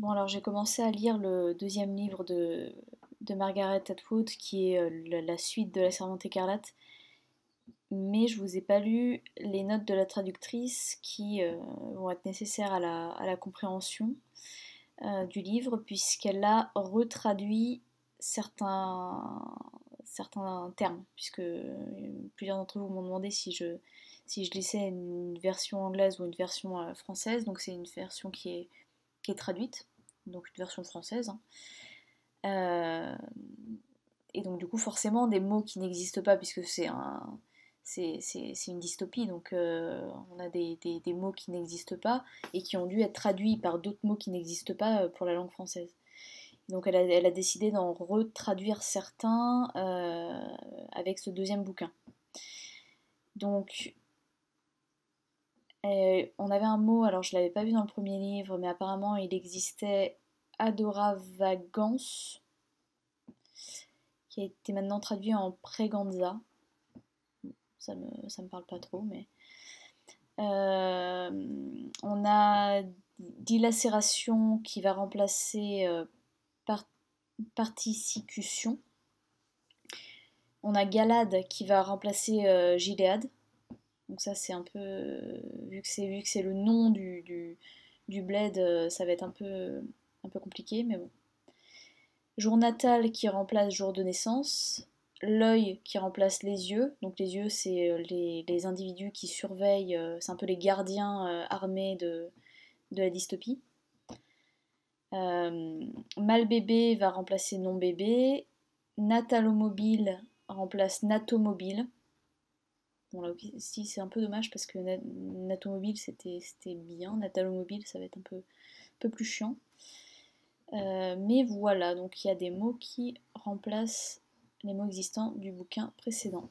Bon, alors j'ai commencé à lire le deuxième livre de, Margaret Atwood, qui est euh, la, suite de La Servante écarlate, mais je ne vous ai pas lu les notes de la traductrice qui euh, vont être nécessaires à la, compréhension euh, du livre, puisqu'elle a retraduit certains, certains termes, puisque plusieurs d'entre vous m'ont demandé si je, si je laissais une version anglaise ou une version française, donc c'est une version qui est, qui est traduite donc une version française. Hein. Euh, et donc du coup forcément des mots qui n'existent pas puisque c'est un, c'est une dystopie, donc euh, on a des, mots qui n'existent pas et qui ont dû être traduits par d'autres mots qui n'existent pas euh, pour la langue française. Donc elle a, décidé d'en retraduire certains avec ce deuxième bouquin. Donc euh, on avait un mot, alors je ne l'avais pas vu dans le premier livre, mais apparemment il existait Adoravagance, qui a été maintenant traduit en Préganza. Ça ne me, parle pas trop, mais. Euh, on a Dilacération qui va remplacer euh, Particicution. On a Galade qui va remplacer euh, donc ça c'est un peu, euh, vu que c'est, vu que c'est le nom du, du, bled, euh, ça va être un peu, euh, un peu compliqué, mais bon. Jour natal qui remplace jour de naissance, l'œil qui remplace les yeux, donc les yeux c'est les, individus qui surveillent, c'est un peu les gardiens armés de, la dystopie. mal bébé va remplacer non bébé, natalomobile remplace natomobile, Bon, là aussi, c'est un peu dommage parce que Natomobile, c'était bien. Natalomobile, ça va être un peu, un peu plus chiant. Euh, mais voilà, donc il y a des mots qui remplacent les mots existants du bouquin précédent.